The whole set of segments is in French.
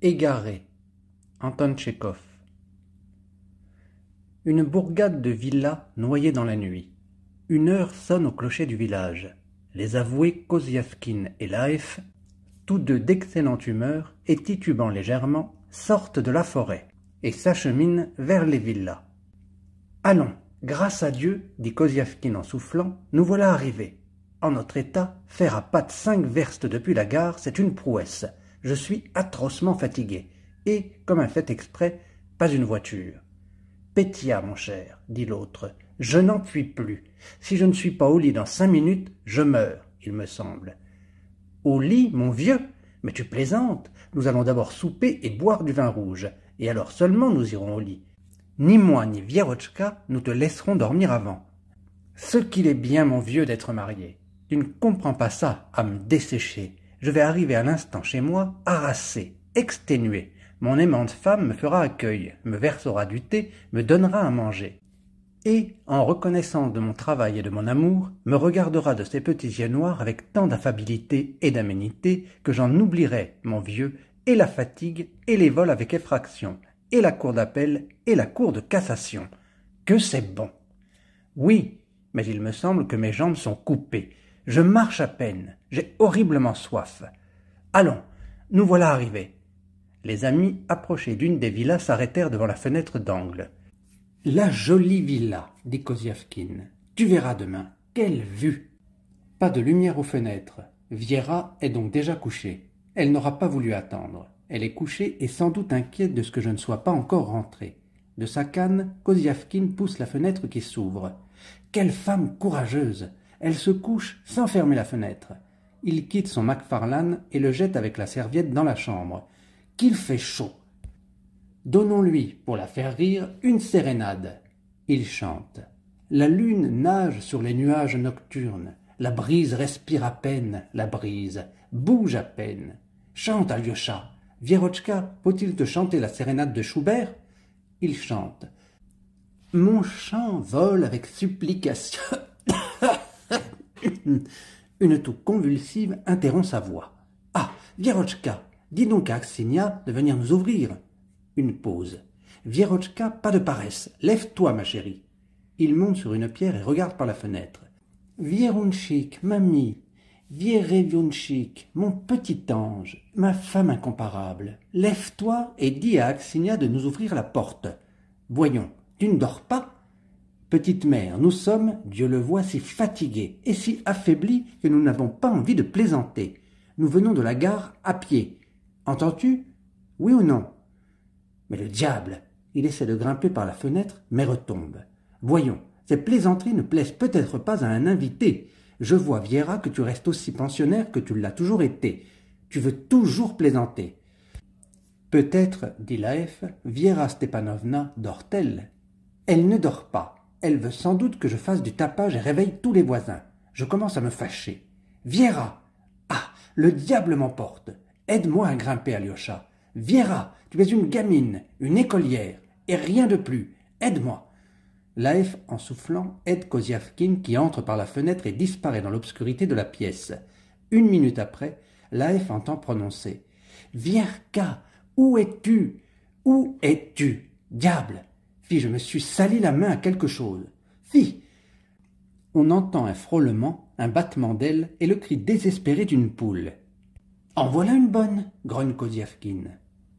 Égaré, Anton Tchekhov. Une bourgade de villas noyée dans la nuit. Une heure sonne au clocher du village. Les avoués Koziavkin et Laef, tous deux d'excellente humeur et titubant légèrement, sortent de la forêt et s'acheminent vers les villas. Allons, grâce à Dieu, dit Koziavkin en soufflant, nous voilà arrivés. En notre état, faire à pâte cinq verstes depuis la gare, c'est une prouesse je suis atrocement fatigué, et, comme un fait exprès, pas une voiture. Pétia, mon cher, dit l'autre, je n'en puis plus. Si je ne suis pas au lit dans cinq minutes, je meurs, il me semble. Au lit, mon vieux Mais tu plaisantes. Nous allons d'abord souper et boire du vin rouge, et alors seulement nous irons au lit. Ni moi ni Vierotchka nous te laisserons dormir avant. Ce qu'il est bien, mon vieux, d'être marié. Tu ne comprends pas ça, à me dessécher je vais arriver à l'instant chez moi, harassé, exténué. Mon aimante femme me fera accueil, me versera du thé, me donnera à manger. Et, en reconnaissant de mon travail et de mon amour, me regardera de ses petits yeux noirs avec tant d'affabilité et d'aménité que j'en oublierai, mon vieux, et la fatigue, et les vols avec effraction, et la cour d'appel, et la cour de cassation. Que c'est bon. Oui, mais il me semble que mes jambes sont coupées, je marche à peine, j'ai horriblement soif. Allons, nous voilà arrivés. Les amis, approchés d'une des villas, s'arrêtèrent devant la fenêtre d'angle. La jolie villa, dit Koziavkin. Tu verras demain. Quelle vue Pas de lumière aux fenêtres. Viera est donc déjà couchée. Elle n'aura pas voulu attendre. Elle est couchée et sans doute inquiète de ce que je ne sois pas encore rentré. De sa canne, Koziavkin pousse la fenêtre qui s'ouvre. Quelle femme courageuse elle se couche sans fermer la fenêtre. Il quitte son Macfarlane et le jette avec la serviette dans la chambre. Qu'il fait chaud Donnons-lui, pour la faire rire, une sérénade. Il chante. La lune nage sur les nuages nocturnes. La brise respire à peine, la brise, bouge à peine. Chante, Alyosha. Vierotchka, peut-il te chanter la sérénade de Schubert Il chante. Mon chant vole avec supplication. Une toux convulsive interrompt sa voix. Ah, Vierotchka, dis donc à Axinia de venir nous ouvrir. Une pause. Vierotchka, pas de paresse. Lève-toi, ma chérie. Il monte sur une pierre et regarde par la fenêtre. Vierunchik, mamie. Vierevunchik, mon petit ange, ma femme incomparable. Lève-toi et dis à Axinia de nous ouvrir la porte. Voyons, tu ne dors pas Petite mère, nous sommes, Dieu le voit, si fatigués et si affaiblis que nous n'avons pas envie de plaisanter. Nous venons de la gare à pied. Entends-tu Oui ou non Mais le diable Il essaie de grimper par la fenêtre, mais retombe. Voyons, ces plaisanteries ne plaisent peut-être pas à un invité. Je vois, Viera, que tu restes aussi pensionnaire que tu l'as toujours été. Tu veux toujours plaisanter. Peut-être, dit Laëf, Viera Stepanovna dort-elle Elle ne dort pas. Elle veut sans doute que je fasse du tapage et réveille tous les voisins. Je commence à me fâcher. Viera Ah Le diable m'emporte Aide-moi à grimper, Alyosha. Viera Tu es une gamine, une écolière, et rien de plus. Aide-moi Laef, en soufflant, aide Koziavkin qui entre par la fenêtre et disparaît dans l'obscurité de la pièce. Une minute après, Laef entend prononcer Vierka, où es-tu Où es-tu Diable je me suis sali la main à quelque chose. Fi On entend un frôlement, un battement d'ailes et le cri désespéré d'une poule. En voilà une bonne grogne Koziafkin.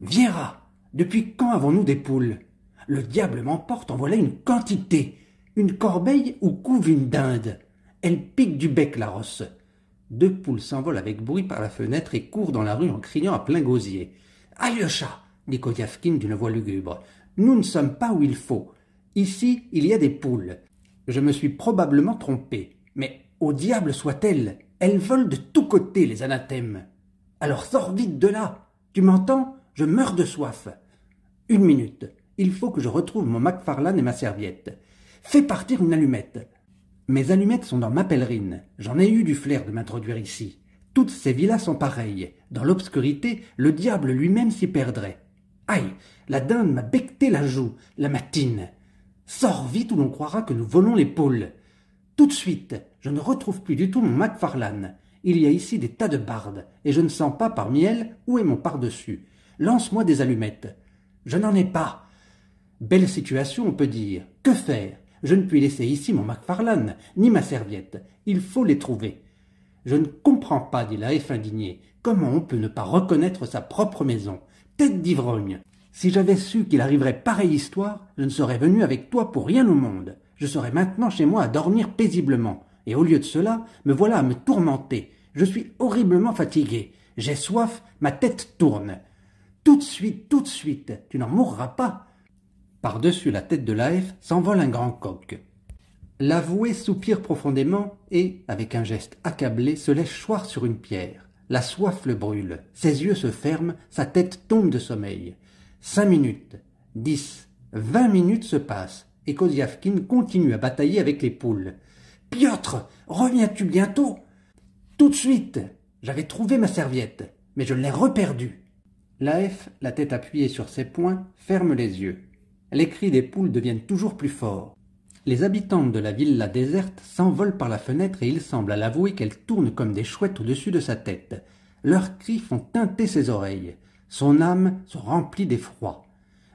Viera Depuis quand avons-nous des poules Le diable m'emporte, en voilà une quantité Une corbeille ou couve une dinde Elle pique du bec la rosse Deux poules s'envolent avec bruit par la fenêtre et courent dans la rue en criant à plein gosier. Aïe dit Kodiavkine d'une voix lugubre. Nous ne sommes pas où il faut. Ici, il y a des poules. Je me suis probablement trompé. Mais au diable soit-elle Elles volent de tous côtés, les anathèmes. Alors sors vite de là Tu m'entends Je meurs de soif. Une minute. Il faut que je retrouve mon Macfarlane et ma serviette. Fais partir une allumette. Mes allumettes sont dans ma pèlerine. J'en ai eu du flair de m'introduire ici. Toutes ces villas sont pareilles. Dans l'obscurité, le diable lui-même s'y perdrait. Aïe, la dinde m'a becté la joue, la matine. Sors vite ou l'on croira que nous volons l'épaule. Tout de suite, je ne retrouve plus du tout mon Macfarlane. Il y a ici des tas de bardes, et je ne sens pas parmi elles où est mon pardessus. Lance-moi des allumettes. Je n'en ai pas. Belle situation, on peut dire. Que faire Je ne puis laisser ici mon Macfarlane, ni ma serviette. Il faut les trouver. Je ne comprends pas, dit la F indignée. Comment on peut ne pas reconnaître sa propre maison tête d'ivrogne. Si j'avais su qu'il arriverait pareille histoire, je ne serais venu avec toi pour rien au monde. Je serais maintenant chez moi à dormir paisiblement. Et au lieu de cela, me voilà à me tourmenter. Je suis horriblement fatigué. J'ai soif, ma tête tourne. Tout de suite, tout de suite, tu n'en mourras pas. Par-dessus la tête de l'af, s'envole un grand coq. L'avoué soupire profondément et, avec un geste accablé, se laisse choir sur une pierre. La soif le brûle, ses yeux se ferment, sa tête tombe de sommeil. Cinq minutes, dix, vingt minutes se passent, et Koziavkin continue à batailler avec les poules. Piotr, reviens-tu bientôt Tout de suite J'avais trouvé ma serviette, mais je l'ai reperdue. La F, la tête appuyée sur ses poings, ferme les yeux. Les cris des poules deviennent toujours plus forts. Les habitantes de la villa déserte s'envolent par la fenêtre et il semble à l'avouer qu'elles tournent comme des chouettes au-dessus de sa tête. Leurs cris font tinter ses oreilles. Son âme se remplit d'effroi.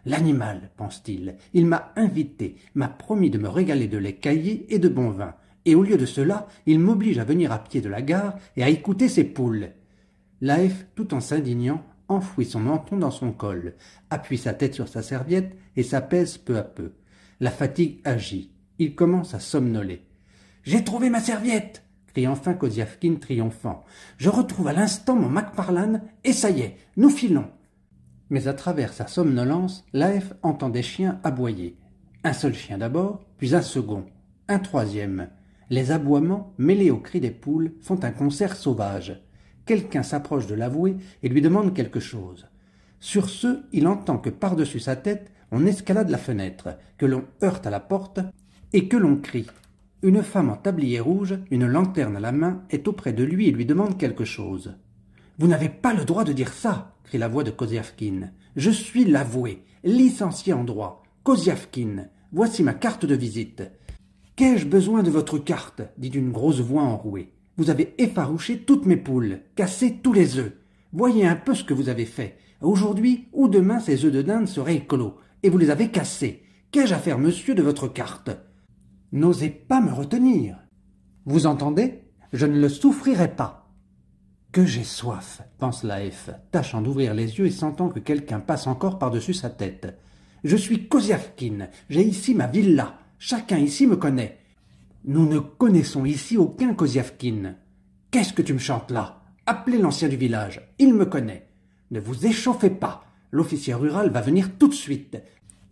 L'animal, pense-t-il, il, m'a invité, m'a promis de me régaler de lait caillé et de bon vin, et au lieu de cela, il m'oblige à venir à pied de la gare et à écouter ses poules. Laef, tout en s'indignant, enfouit son menton dans son col, appuie sa tête sur sa serviette et s'apaise peu à peu. La fatigue agit. Il commence à somnoler. J'ai trouvé ma serviette crie enfin Koziafkin, triomphant. Je retrouve à l'instant mon Macfarlane, et ça y est, nous filons. Mais à travers sa somnolence, Laef entend des chiens aboyer. Un seul chien d'abord, puis un second, un troisième. Les aboiements, mêlés aux cris des poules, font un concert sauvage. Quelqu'un s'approche de l'avoué et lui demande quelque chose. Sur ce, il entend que par-dessus sa tête, on escalade la fenêtre, que l'on heurte à la porte et que l'on crie. Une femme en tablier rouge, une lanterne à la main, est auprès de lui et lui demande quelque chose. Vous n'avez pas le droit de dire ça, crie la voix de Koziavkin. Je suis l'avoué, licencié en droit. kozievkin voici ma carte de visite. Qu'ai-je besoin de votre carte dit une grosse voix enrouée. Vous avez effarouché toutes mes poules, cassé tous les œufs. Voyez un peu ce que vous avez fait. Aujourd'hui ou demain, ces œufs de dinde seraient éclos, et vous les avez cassés. Qu'ai-je à faire, monsieur, de votre carte n'osez pas me retenir. Vous entendez Je ne le souffrirai pas. Que j'ai soif, pense la F, tâchant d'ouvrir les yeux et sentant que quelqu'un passe encore par-dessus sa tête. Je suis Koziavkin, j'ai ici ma villa, chacun ici me connaît. Nous ne connaissons ici aucun Koziavkin. Qu'est-ce que tu me chantes là Appelez l'ancien du village, il me connaît. Ne vous échauffez pas, l'officier rural va venir tout de suite.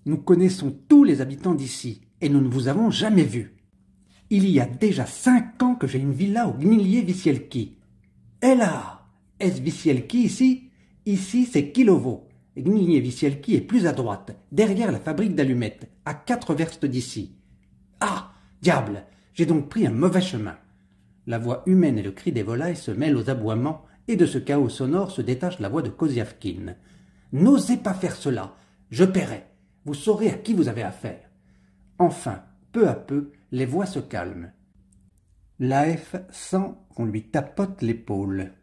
Nous connaissons tous les habitants d'ici et nous ne vous avons jamais vu. Il y a déjà cinq ans que j'ai une villa au Gnilier Visielki. Hé là Est-ce Visielki ici Ici, c'est Kilovo. Gnilier est plus à droite, derrière la fabrique d'allumettes, à quatre verstes d'ici. Ah Diable J'ai donc pris un mauvais chemin. La voix humaine et le cri des volailles se mêlent aux aboiements, et de ce chaos sonore se détache la voix de Koziavkin. N'osez pas faire cela Je paierai. Vous saurez à qui vous avez affaire. Enfin, peu à peu, les voix se calment. F sent qu'on lui tapote l'épaule.